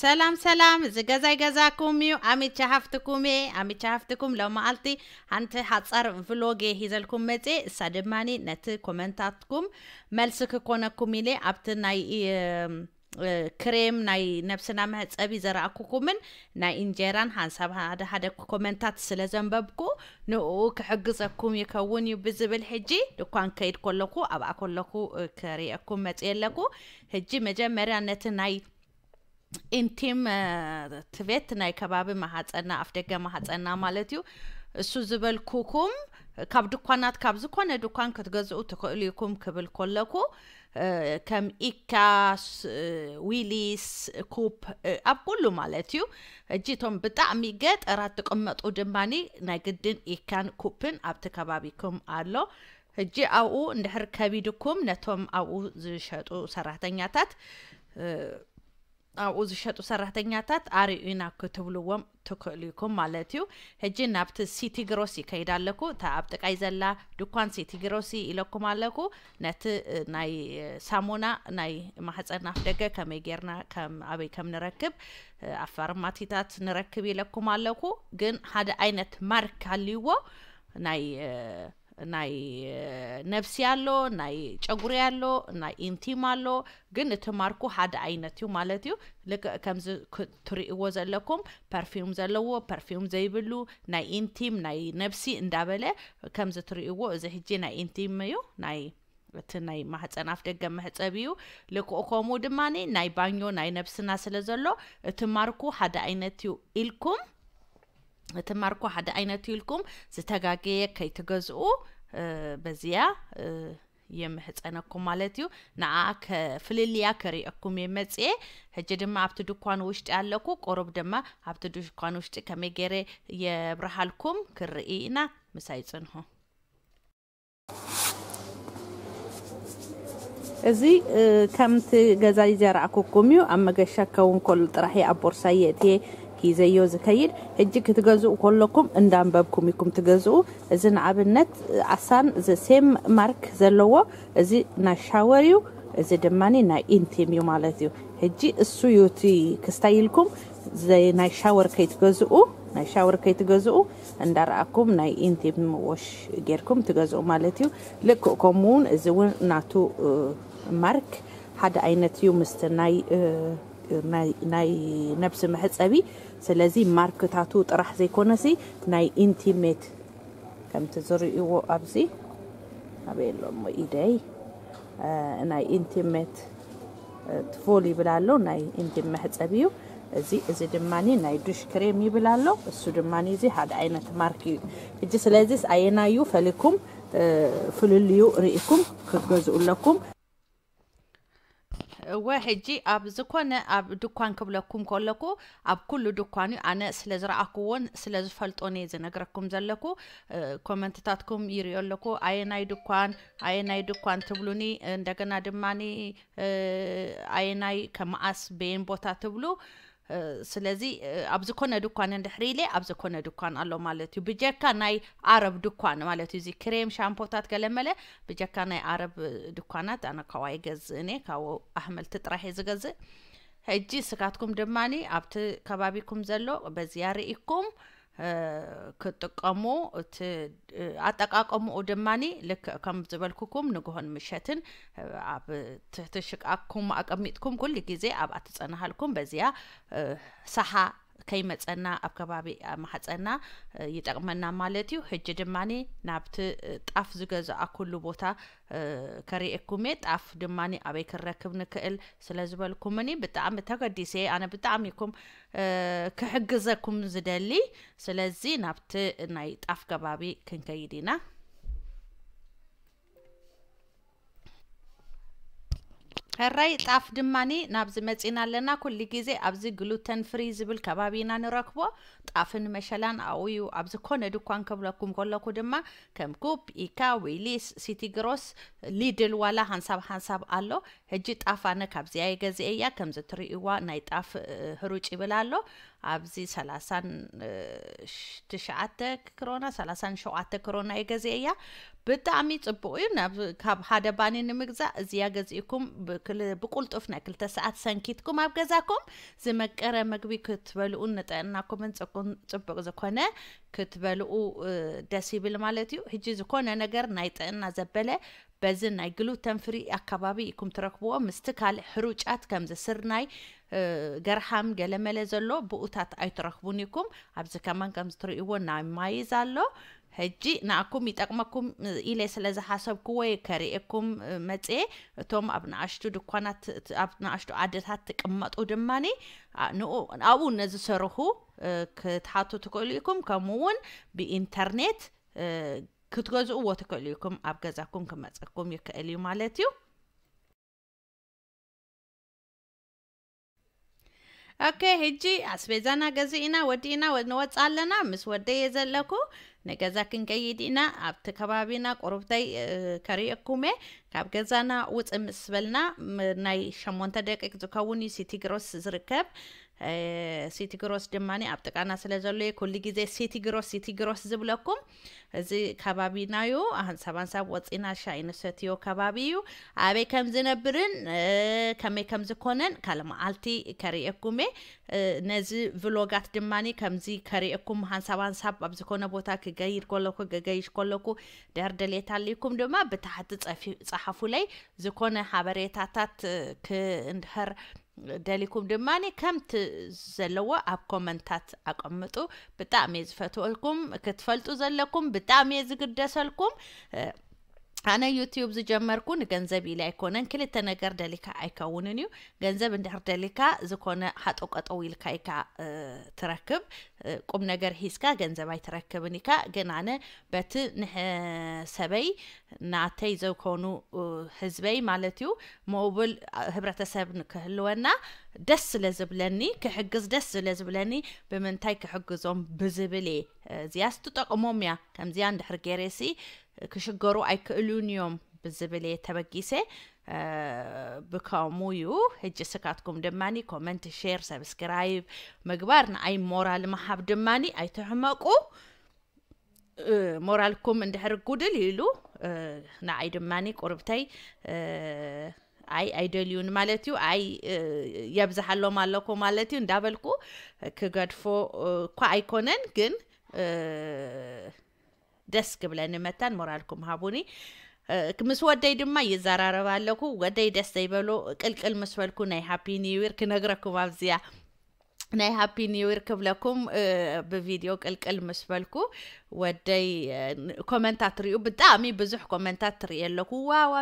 ሰላም ሰላም እዚ ገዛ ይገዛኩም እዩ ኣሚቻ ሃፍትኩም እየ ኣሚቻ ሃፍትኩም ሎመዓልቲ ሓንቲ ሓፃር ቭሎጌ ሒዘልኩም መፅ እሳ ድማኒ ነቲ ኮመንታትኩም መልሲ ክኮነኩም ኢለ ኣብቲ ናይ ክሬም ናይ ነብስና መህፀቢ ዘረእኩኩምን ናይ እንጀራን ሓንሳብ ሓደ ሓደ ኮመንታት ስለ ዘንበብኩ ንኡ ክሕግዘኩም ይከውን እዩ ብዝብል ሕጂ ድኳን ከይድ ከለኩ ኣብኣ ከለኩ ክርእየኩም መፅ ኣለኩ ሕጂ መጀመርያ ነቲ ናይ ኢንቲም ትቤት ናይ ከባቢ ማሓፀና ኣፍ ደገ ማሓፀና ማለት እዩ እሱ ዝበልኩኩም ካብ ድኳናት ካብ ዝኮነ ድኳን ክትገዝኡ ትኽእሉ ኢኩም ክብል ከለኩ ከም ኢካስ ዊሊስ ኩፕ ኣብ ኩሉ ማለት እዩ እጂ እቶም ብጣዕሚ ገጠራት ትቕመጡ ድማኒ ናይ ግድን ኢካን ኩፕን ኣብቲ ከባቢኩም ኣሎ ሕጂ ኣብኡ እንድሕር ከቢድኩም ነቶም ኣብኡ ዝሸጡ ሰራሕተኛታት ኣብኡ ዝሸጡ ሰራሕተኛታት ኣርዩናኩ ክትብልዎም ትክእሉ ኢኩም ማለት እዩ ሕጂ ናብቲ ሲቲ ግሮሲ ከይዳ ኣለኩ እታ ኣብ ጥቃይ ዘላ ድኳን ሲቲ ግሮሲ ኢለኩም ኣለኩ ነቲ ናይ ሳሙና ናይ ማሕፀን ኣፍ ደገ ከመይ ጌርና ኣበይ ከም ንረክብ ኣብ ፋርማቲታት ንረክብ ኢለኩም ኣለኩ ግን ሓደ ዓይነት ማርክ ሃልይዎ ናይ ናይ ነብሲ ኣሎ ናይ ጨጉሪ ኣሎ ናይ ኢንቲም ኣሎ ግን እቲ ማርኩ ሓደ ዓይነት እዩ ማለት እዩ ልክዕ ከምዚ ትሪእዎ ዘለኩም ፐርፊም ዘለዎ ፐርፊም ዘይብሉ ናይ ኢንቲም ናይ ነብሲ እንዳበለ ከምዚ ትሪእዎ እዚ ሕጂ ናይ ኢንቲም እዩ ናይ እቲ ናይ ማህፀን ኣፍ ደገ መሕፀብ እዩ ልክኡ ከምኡ ድማኒ ናይ ባኞ ናይ ነብስና ስለ ዘሎ እቲ ማርኩ ሓደ ዓይነት እዩ ኢልኩም ምትመርኩ ሓደ ዓይነት ኢልኩም ዝተጋገየ ከይትገዝኡ በዚያ የምህፀነኩም ማለት እዩ ንኣ ከፍልልያ ከሪአኩም እየ ሕጂ ድማ ኣብቲ ድኳን ውሽጢ ኣለኩ ቆሩብ ድማ ኣብቲ ድኳን ውሽጢ ከመይ ገይረ የብርሃልኩም ክርኢ ኢና ምሳይ ፅንሑ እዚ ከምቲ ገዛ ዘረእኩኩም እዩ ኣብ መገሻ ከውን ከሉ ጥራሕ ኣብ ቦርሳ የእትየ ሂዘዮ ዝከይድ ሕጂ ክትገዝኡ ከለኩም እንዳንበብኩም ኢኩም ትገዝኡ እዚ ንኣብነት ኣሳን ሴም ማርክ ዘለዎ እዚ ናይ ሻወር እዩ እዚ ድማ ናይ ኢንቲም እዩ ማለት እዩ ሕጂ እሱ እዩ እቲ ክስታይልኩም ናይ ሻወር ከይትገዝኡ ናይ ሻወር ከይትገዝኡ እንዳረኣኩም ናይ ኢንቲም ዎሽ ጌርኩም ትገዝኡ ማለት እዩ ልክእ ከምኡ ውን እዚ እውን ናቱ ማርክ ሓደ ዓይነት እዩ ምስቲ ናይ ነብሲ መሕፀቢ ስለዚ ማርክታቱ ጥራሕ ዘይኮነሲ ናይ ኢንቲሜት ከምቲ ዝርእይዎ ኣብዚ ኣበየ ኣሎሞ ኢደይ ናይ ኢንቲሜት ትፎል ይብል ኣሎ ናይ ኢንቲም መሕፀብ እዩ እዚ እዚ ድማኒ ናይ ዱሽ ክሬም ይብል ኣሎ እሱ ድማኒ እዚ ሓደ ዓይነት ማርክ እዩ እጂ ስለዚ ኣየናዩ ፈሊኩም ፍልልዩ ርኢኩም ክገዝኡለኩም እወ ሕጂ ኣብ ዝኮነ ኣብ ድኳን ክብለኩም ከለኩ ኣብ ኩሉ ድኳን እዩ ኣነ ስለ ዝረኣኩዎን ስለ ዝፈልጦን እየ ዝነግረኩም ዘለኩ ኮመንትታትኩም ይርዮ ኣለኩ ኣየናይ ድኳን ኣየናይ ድኳን ትብሉኒ እንደገና ድማኒ ኣየናይ ከመዓስ በየን ቦታ ትብሉ ስለዚ ኣብ ዝኮነ ድኳን እንድሕሪ ኢለ ኣብ ዝኮነ ድኳን ኣሎ ማለት እዩ ብጀካ ናይ ኣረብ ድኳን ማለት እዩ እዚ ክሬም ሻምፖታት ገለመለ ብጀካ ናይ ኣረብ ድኳናት ኣነ ካብ ይገዝእ እኒ ካብኡ ኣሕመልቲ ጥራሕ እየ ዝገዝእ ሕጂ ስካትኩም ድማኒ ኣብቲ ከባቢኩም ዘሎ በዚያ ርኢኩም ክጥቀሙ እቲ ኣጠቃቀምኡ ድማኒ ልክዕ ከም ዝበልኩኩም ንግሆን ምሸትን ኣብ ትሕቲ ሽቃኩም ኣቀሚጥኩም ኩሉ ግዜ ኣብኣ ትፀናሃልኩም በዚያ ሰሓ ከይመፀና ኣብ ከባቢ ማሕፀና ይጠቅመና ማለት እዩ ሕጂ ድማኒ ናብቲ ጣፍ ዝገዝኣ ኩሉ ቦታ ከሪእኩም እየ ጣፍ ድማኒ ኣበይ ክንረክብ ንክእል ስለ ዝበልኩምኒ ብጣዕሚ ተገዲሰ ኣነ ብጣዕሚ ኩም ክሕግዘኩም ዝደሊ ስለዚ ናብቲ ናይ ጣፍ ከባቢ ክንከይድ ኢና ሕራይ ጣፍ ድማኒ ናብዚ መፂና ኣለና ኩሉ ግዜ ኣብዚ ግሉተን ፍሪ ዝብል ከባቢና ንረክቦ ጣፍን መሸላን ኣብኡ እዩ ኣብ ዝኾነ ድኳን ክብለኩም ከለኩ ድማ ከም ኩፕ ኢካ ዊሊስ ሲቲ ግሮስ ሊድል ዋላ ሃንሳብ ሃንሳብ ኣሎ ሕጂ ጣፍ ኣነ ካብዚኣ የገዝአ እያ ከምዚ ትርእዋ ናይ ጣፍ ህሩጭ ይብል ኣሎ ኣብዚ 39 ክሮና 37 ክሮና እዩ ገዜ እያ ብጣዕሚ ፅቡቅ እዩ ካብ ሓደ ባኒ ንምግዛእ እዚያ ገዚእኩም ብቁልጡፍ ናይ ክልተ ሰዓት ሰንኪትኩም ኣብ ገዛኩም ዝመቀረ መግቢ ክትበልኡ ንጠዕናኩምን ፅቡቅ ዝኮነ ክትበልኡ ደስ ይብል ማለት እዩ ሕጂ ዝኮነ ነገር ናይ ጥዕና ዘበለ በዚ ናይ ግሉተን ፍሪ ኣከባቢ ኢኩም ትረክብዎ ምስቲ ካልእ ሕሩጫት ከምዚ ስርናይ ገርሃም ገለመለ ዘሎ ብኡታት ኣይትረክቡን ኢኩም ኣብዚ ከማን ከም ዝትርእይዎ ናይ ማይዝ ኣሎ ሕጂ ንኣኩም ይጠቅመኩም ኢለ ስለ ዝሓሰብክዎ ከሪእኩም መፅ እቶም ኣብ ንኣሽቱ ድኳናት ኣብ ንኣሽቱ ዓደታት ትቅመጡ ድማኒ ኣብኡ ነዝሰርሑ ክትሓቱ ትክእሉ ኢኩም ከምኡ እውን ብኢንተርኔት ክትገዝእዎ ትክእሉ ኢልኩም ኣብ ገዛኩም ክመፀኩም ይክእል እዩ ማለት እዩ ኦኬ ሕጂ ኣስቤዛና ገዚእና ወዲእና ንወፅ ኣለና ምስ ወደየ ዘለኩ ንገዛ ክንቀይድ ኢና ኣብቲ ከባቢና ቆርብተይ ከሪአኩሜ ካብ ገዛና ውፅእ ምስ ዝበልና ናይ ሸሞንተ ደቂቅ ዝከውን እዩ ሲቲ ግሮስ ዝርከብ ሲቲ ግሮስ ድማ ኣብ ጥቃና ስለ ዘለየ ኩሉ ግዜ ሲቲ ግሮስ ሲቲ ግሮስ ዝብለኩም እዚ ከባቢናዩ ኣንሳባንሳብ ወፂና ሻይ ንሰትዮ ከባቢ እዩ ኣበይ ከም ዝነብርን ከመይ ከም ዝኮነን ካል መዓልቲ ከሪአኩም እ ነዚ ቭሎጋት ድማ ከምዚ ከሪአኩም ሃንሳብ ሃንሳብ ኣብ ዝኮነ ቦታ ክገይድ ክገገይሽ ከለኩ ድሕር ደሌት ኣለይኩም ድማ ብታሕቲ ፀሓፉ ላይ ዝኮነ ሓበሬታታት ክንድሕር ደሊኩም ድማ ከምቲ ዘለዎ ኣብ ኮመንታት ኣቐምጡ ብጣዕሚ እየ ዝፈትወልኩም ክትፈልጡ ዘለኩም ብጣዕሚ እየ ዝግደሰልኩም ኣነ ዩቲዩብ ዝጀመርኩ ንገንዘብ ኢለ ኣይኮነን ክልተ ነገር ደሊካ ኣይከውንን እዩ ገንዘብ እንድሕር ደሊካ ዝኮነ ሓጦቀጠው ኢልካ ኢካ ትረክብ ቁም ነገር ሂዝካ ገንዘብ ኣይትረክብን ኢካ ግን ኣነ በቲ ሰበይ ናተይ ዘኮኑ ህዝበይ ማለት እዩ መውብል ህብረተሰብ ክህልወና ደስ ስለ ዝብለኒ ክሕግዝ ደስ ስለ ዝብለኒ ብምንታይ ክሕግዞም ብዝብል እየ እዚያስ ትጠቕሞም እያ ከምዚኣ እንድሕር ጌሬሲ ክሽገሩ ኣይክእሉን እዮም ብዝብል እየ ተበጊሰ ብከምኡ እዩ ሕጂ ስካትኩም ድማኒ ኮመንት ሼር ሰብስክራይብ ምግባር ንኣይ ሞራል መሃብ ድማኒ ኣይትሕመቁ ሞራልኩም እንድሕር ጉድል ኢሉ ንኣይ ድማኒ ቁርብተይ ኣይ ኣይደልዩን ማለት እዩ ኣይ የብዝሓሎም ኣለኩ ማለት እዩ እንዳበልኩ ክገድፎ እኳ ኣይኮነን ግን ደስ ክብለኒ መታን ሞራልኩም ሃቡኒ ምስ ወደይ ድማ ይዘራረባ ኣለኩ ወደይ ደስ ዘይበሎ ቅልቅል ምስ በልኩ ናይ ሃፒ ኒውር ክነግረኩም ኣብዚያ ናይ ሃፒ ኒውር ክብለኩም ብቪድዮ ቅልቅል ምስ በልኩ ወደይ ኮመንታት ርዩ ብጣዕሚ ብዙሕ ኮመንታት ትርኢ ኣለኩ ዋዋ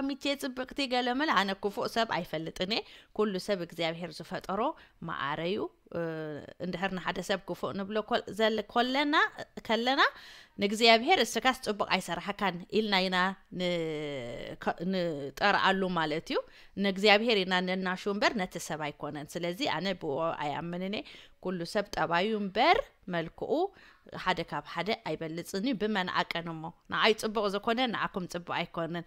ፅብቅቲ ገለ መለ ኣነ ክፉእ ሰብ ኣይፈልጥን እየ ኩሉ ሰብ እግዚኣብሄር ዝፈጠሮ ማኣረዩ እንድሕር ንሓደ ሰብ ክፉእ ንብሎ ዘለ ኮለና ከለና ንእግዚኣብሄር እስካስ ፅቡቅ ኣይሰርሐካን ኢልና ኢና ንጠርኣሉ ማለት እዩ ንእግዚኣብሄር ኢና ነናሹ እምበር ነቲ ሰብ ኣይኮነን ስለዚ ኣነ ብኦ ኣያምንን እየ ኩሉ ሰብ ጠባዩ እምበር መልክኡ ሓደ ካብ ሓደ ኣይበልፅን እዩ ብመንዓቀን እሞ ንዓይ ፅቡቅ ዝኮነ ንኣኩም ፅቡቅ ኣይኮነን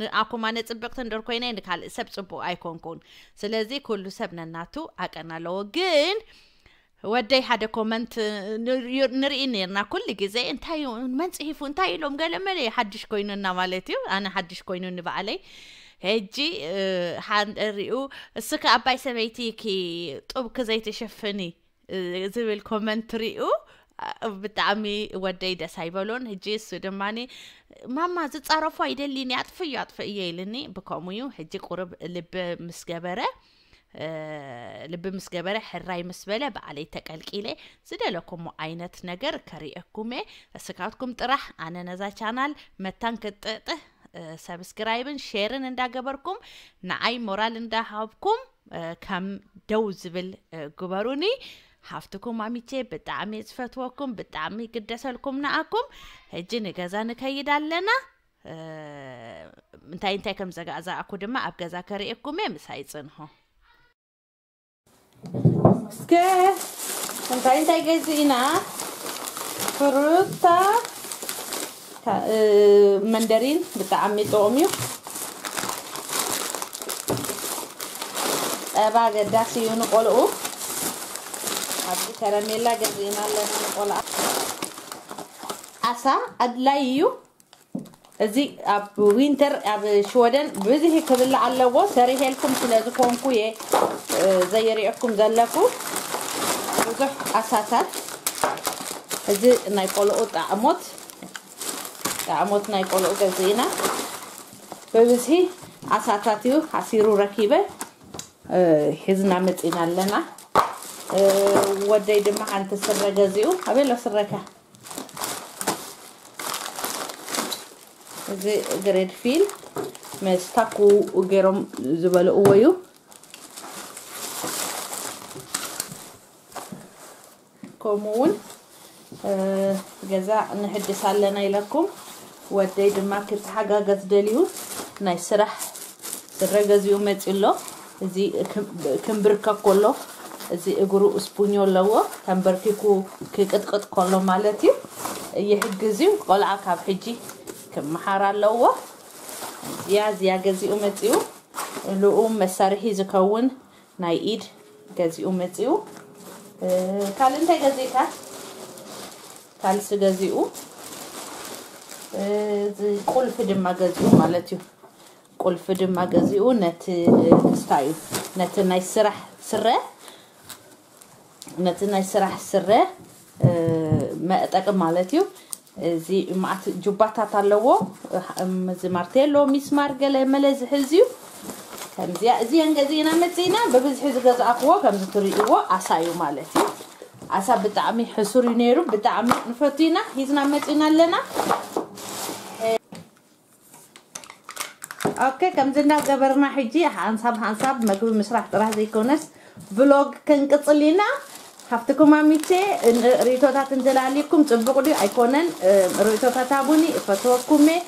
ንኣኩም ኣነ ፅብቅቲ እንድር ኮይነ ንካልእ ሰብ ፅቡቅ ኣይኮንኩን ስለዚ ኩሉ ሰብ ነናቱ ዓቀን ኣለዎ ግን ወደይ ሓደ ኮመንት ንርኢ ነርና ኩሉ ግዜ እንታይ መንፅሒፉ እንታይ ኢሎም ገለመለ ሓድሽ ኮይኑና ማለት እዩ ኣነ ሓድሽ ኮይኑ ንበዓለይ ሕጂ ሓንሪኡ እስከ ኣባይ ሰበይቲ ኪ ጡብ ክዘይተሸፍኒ ዝብል ኮመንት ርኡ ብጣዕሚ ወደይ ደስ ኣይበሎን ሕጂ እሱ ድማኒ ማማ ዝፃረፉ ኣይደሊኒ ኣጥፍ እዩ ኣጥፍ እየ ኢልኒ ብከምኡ እዩ ሕጂ ቁርብ ልቢ ምስ ገበረ ልብ ምስ ገበረ ሕራይ ምስ በለ በዓለይ ተቀልቂለ ዝደለኩሞ ዓይነት ነገር ከሪአኩሜ እስካትኩም ጥራሕ ኣነ ነዛ ቻናል መታን ክጥጥህ ሰብስክራይብን ሼርን እንዳገበርኩም ንዓይ ሞራል እንዳሃብኩም ከም ደው ዝብል ግበሩኒ ሃፍትኩም ኣሚቼ ብጣዕሚ ዝፈትወኩም ብጣዕሚ ግደሰልኩም ንኣኩም ሕጂ ንገዛ ንከይድ ኣለና እንታይ እንታይ ከም ዘጋእዛኣኩ ድማ ኣብ ገዛ ከሪእኩም እየ ምሳይ ፅንሆ Porque também tem gazina, fruta, በጣም የሚጦሚው ጠባ ገዳ ሲሆን ቆልኡ አብዚ ከረሜላ ገዚና ለና ቆልዓ ዓሳ ኣድላይ እዚ ኣብ ዊንተር ኣብ ሽወደን ብዙሕ ክብላ ኣለዎ ሰሪሄልኩም ስለ ዝኾንኩ እየ ዘየሪአኩም ዘለኩ ብዙሕ ኣሳታት እዚ ናይ ቆልኡ ጣዕሞት ጣዕሞት ናይ ቆልኡ ገዚ ኢና ብብዝሒ ዓሳታት እዩ ሓሲሩ ረኪበ ሒዝና መፂና ኣለና ወደይ ድማ ሓንቲ ስረ ገዚኡ ኣበሎ ስረካ እዚ ግሬድ ፊል ምስ ታኩ ገይሮም ዝበልእዎ እዩ ከምኡ እውን ገዛ ንሕድስ ኣለና ኢለኩም ወደይ ድማ ክተሓጋገዝ ደልዩ ናይ ስራሕ ስረ ገዚኡ መፂኡ ኣሎ እዚ ክምብርከ ከሎ እዚ እግሩ እስፑኞ ኣለዎ ተንበርኪኩ ክቅጥቅጥ ከሎ ማለት እዩ ይሕግዝ እዩ ቆልዓ ካብ ሕጂ ክመሓራለዎ እዚኣ እዚኣ ገዚኡ መፂኡ ልኡ መሳርሒ ዝከውን ናይ ኢድ ገዚኡ መፂኡ ካልእ እንታይ ገዚእካ ካልሲ ገዚኡ ቁልፊ ድማ ገዚኡ ማለት እዩ ቁልፊ ድማ ገዚኡ ነቲ ክስታ እዩ ነቲ ናይ ስራሕ ስረ ነቲ ናይ ስራሕ ስረ መጠቅም ማለት እዩ እዚ ማዓት ጁባታት ኣለዎ እዚ ማርቴሎ ሚስማር ገለ መለ እዩ ከምዚያ እዚአን ገዚእና መፅኢና ብብዝሒ ዝገዛእክዎ ከምዚ ትርእዎ ኣሳ እዩ ማለት እዩ ኣሳ ብጣዕሚ ሕሱር እዩ ነይሩ ብጣዕሚ ኢና ሒዝና መፅኢና ኣለና ኦኬ ከምዚ እናገበርና ሕጂ ሓንሳብ ሓንሳብ መግቢ ምስራሕ ጥራሕ ዘይኮነስ ብሎግ ክንቅፅል ኢና ካብቲ ኩማሚቼ ርእቶታት እንዘላለኩም ፅቡቅ ድዩ ኣይኮነን ርእቶታት ኣቡኒ እፈትወኩሜ